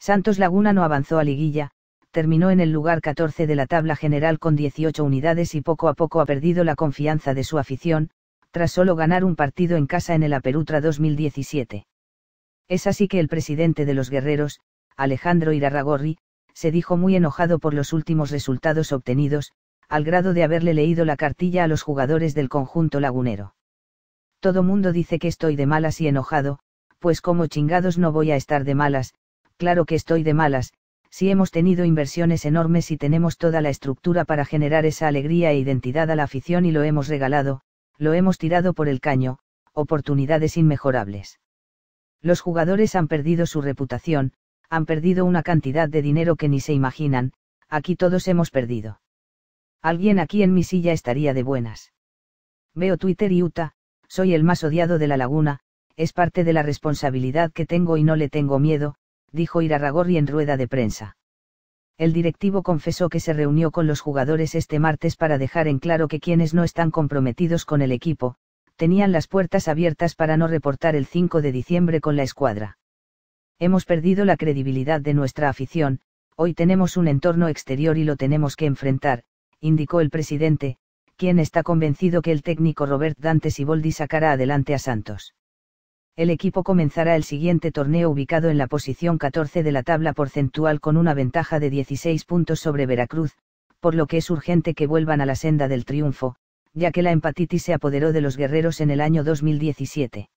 Santos Laguna no avanzó a liguilla, terminó en el lugar 14 de la tabla general con 18 unidades y poco a poco ha perdido la confianza de su afición, tras solo ganar un partido en casa en el Aperutra 2017. Es así que el presidente de los guerreros, Alejandro Irarragorri, se dijo muy enojado por los últimos resultados obtenidos, al grado de haberle leído la cartilla a los jugadores del conjunto lagunero. Todo mundo dice que estoy de malas y enojado, pues como chingados no voy a estar de malas, claro que estoy de malas, si hemos tenido inversiones enormes y tenemos toda la estructura para generar esa alegría e identidad a la afición y lo hemos regalado, lo hemos tirado por el caño, oportunidades inmejorables. Los jugadores han perdido su reputación, han perdido una cantidad de dinero que ni se imaginan, aquí todos hemos perdido. Alguien aquí en mi silla estaría de buenas. Veo Twitter y Utah, soy el más odiado de la laguna, es parte de la responsabilidad que tengo y no le tengo miedo, dijo Irarragorri en rueda de prensa. El directivo confesó que se reunió con los jugadores este martes para dejar en claro que quienes no están comprometidos con el equipo, tenían las puertas abiertas para no reportar el 5 de diciembre con la escuadra. Hemos perdido la credibilidad de nuestra afición, hoy tenemos un entorno exterior y lo tenemos que enfrentar, indicó el presidente, quien está convencido que el técnico Robert y Siboldi sacará adelante a Santos el equipo comenzará el siguiente torneo ubicado en la posición 14 de la tabla porcentual con una ventaja de 16 puntos sobre Veracruz, por lo que es urgente que vuelvan a la senda del triunfo, ya que la empatitis se apoderó de los guerreros en el año 2017.